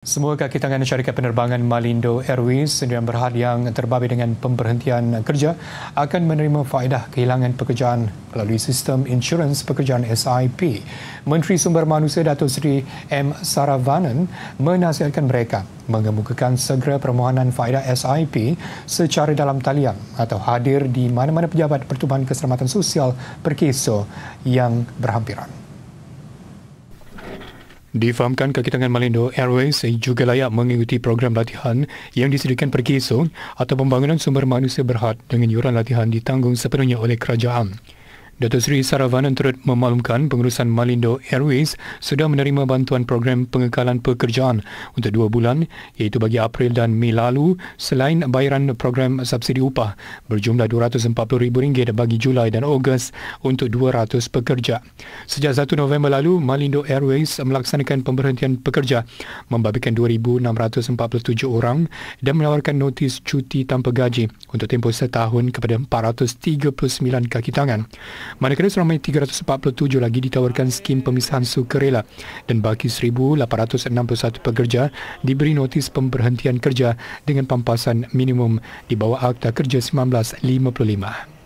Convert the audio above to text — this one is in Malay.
Semua kaki tangan syarikat penerbangan Malindo Airways sendirian berhad yang terbabit dengan pemberhentian kerja akan menerima faedah kehilangan pekerjaan melalui sistem insurans pekerjaan SIP. Menteri Sumber Manusia Datuk Sri M. Saravanan menasihatkan mereka mengemukakan segera permohonan faedah SIP secara dalam talian atau hadir di mana-mana pejabat Pertubuhan Keselamatan Sosial Perkeso yang berhampiran. Difahamkan kaki tangan Malindo Airways juga layak mengikuti program latihan yang disediakan perkiso atau pembangunan sumber manusia berhad dengan yuran latihan ditanggung sepenuhnya oleh kerajaan. Dato' Sri Saravanan turut memaklumkan pengurusan Malindo Airways sudah menerima bantuan program pengekalan pekerjaan untuk dua bulan iaitu bagi April dan Mei lalu selain bayaran program subsidi upah berjumlah RM240,000 bagi Julai dan Ogos untuk 200 pekerja. Sejak 1 November lalu, Malindo Airways melaksanakan pemberhentian pekerja membabitkan 2,647 orang dan menawarkan notis cuti tanpa gaji untuk tempoh setahun kepada 439 kaki tangan. Manakala seramai 347 lagi ditawarkan skim pemisahan sukarela dan bagi 1,861 pekerja diberi notis pemberhentian kerja dengan pampasan minimum di bawah Akta Kerja 1955.